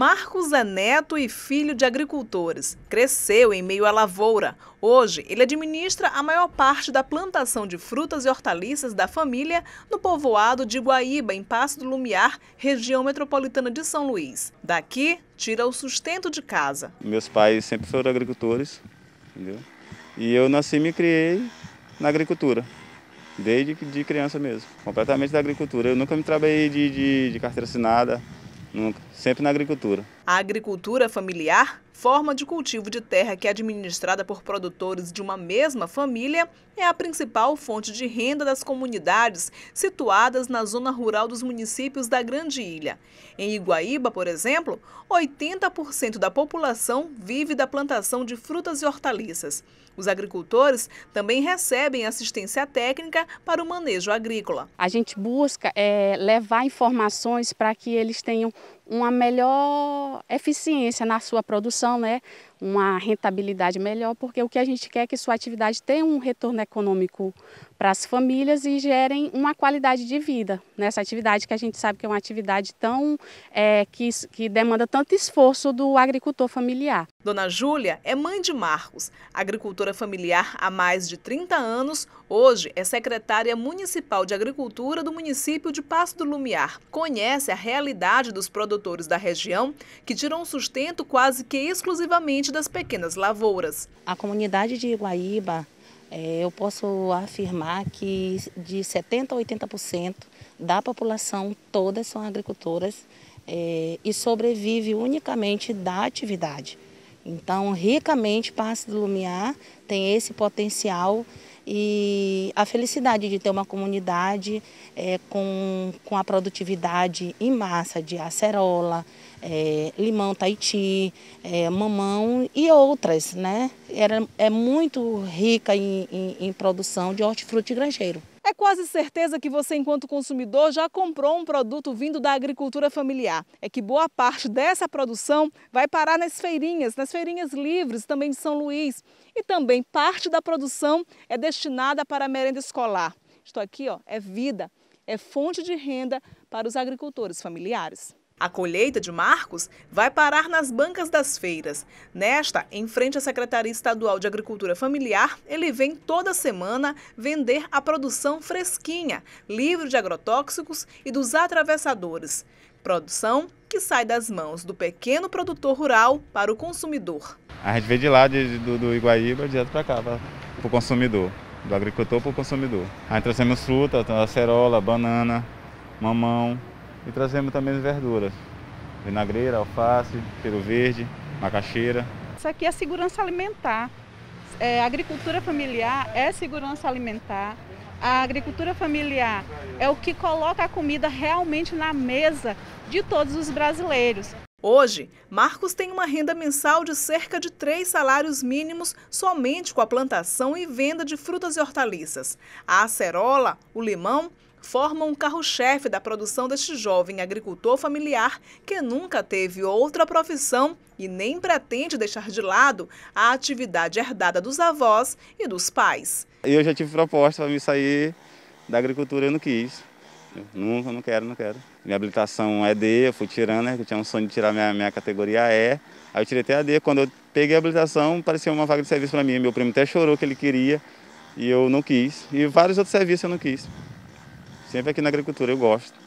Marcos é neto e filho de agricultores. Cresceu em meio à lavoura. Hoje, ele administra a maior parte da plantação de frutas e hortaliças da família no povoado de Guaíba, em Passo do Lumiar, região metropolitana de São Luís. Daqui, tira o sustento de casa. Meus pais sempre foram agricultores, entendeu? E eu nasci e me criei na agricultura desde de criança mesmo, completamente da agricultura. Eu nunca me trabalhei de, de, de carteira assinada, Nunca. Sempre na agricultura. A agricultura familiar, forma de cultivo de terra que é administrada por produtores de uma mesma família, é a principal fonte de renda das comunidades situadas na zona rural dos municípios da Grande Ilha. Em Iguaíba, por exemplo, 80% da população vive da plantação de frutas e hortaliças. Os agricultores também recebem assistência técnica para o manejo agrícola. A gente busca é, levar informações para que eles tenham uma melhor eficiência na sua produção, né? uma rentabilidade melhor, porque o que a gente quer é que sua atividade tenha um retorno econômico para as famílias e gerem uma qualidade de vida nessa né? atividade que a gente sabe que é uma atividade tão é, que, que demanda tanto esforço do agricultor familiar. Dona Júlia é mãe de Marcos, agricultora familiar há mais de 30 anos, hoje é secretária municipal de agricultura do município de Passo do Lumiar. Conhece a realidade dos produtores da região que tiram sustento quase que exclusivamente das pequenas lavouras. A comunidade de Iguaíba, é, eu posso afirmar que de 70% a 80% da população, todas são agricultoras é, e sobrevive unicamente da atividade. Então, ricamente Passo do Lumiar tem esse potencial e a felicidade de ter uma comunidade é, com, com a produtividade em massa de acerola, é, limão taiti, é, mamão e outras, né? Era, é muito rica em, em, em produção de hortifruti granjeiro quase certeza que você, enquanto consumidor, já comprou um produto vindo da agricultura familiar. É que boa parte dessa produção vai parar nas feirinhas, nas feirinhas livres também de São Luís. E também parte da produção é destinada para a merenda escolar. Estou aqui, ó, é vida, é fonte de renda para os agricultores familiares. A colheita de Marcos vai parar nas bancas das feiras. Nesta, em frente à Secretaria Estadual de Agricultura Familiar, ele vem toda semana vender a produção fresquinha, livre de agrotóxicos e dos atravessadores. Produção que sai das mãos do pequeno produtor rural para o consumidor. A gente vem de lá, de, do, do Iguaíba, direto para cá, para o consumidor. Do agricultor para o consumidor. Aí trazemos fruta, acerola, banana, mamão, e trazemos também as verduras, vinagreira, alface, cheiro verde, macaxeira. Isso aqui é segurança alimentar. É, agricultura familiar é segurança alimentar. A agricultura familiar é o que coloca a comida realmente na mesa de todos os brasileiros. Hoje, Marcos tem uma renda mensal de cerca de três salários mínimos somente com a plantação e venda de frutas e hortaliças. A acerola, o limão formam um carro-chefe da produção deste jovem agricultor familiar que nunca teve outra profissão e nem pretende deixar de lado a atividade herdada dos avós e dos pais. Eu já tive proposta para me sair da agricultura, eu não quis. Eu nunca, não quero, não quero. Minha habilitação é D, eu fui tirando, né? Eu tinha um sonho de tirar minha, minha categoria E. Aí eu tirei até a D. Quando eu peguei a habilitação, parecia uma vaga de serviço para mim. Meu primo até chorou que ele queria e eu não quis. E vários outros serviços eu não quis. Sempre aqui na agricultura eu gosto.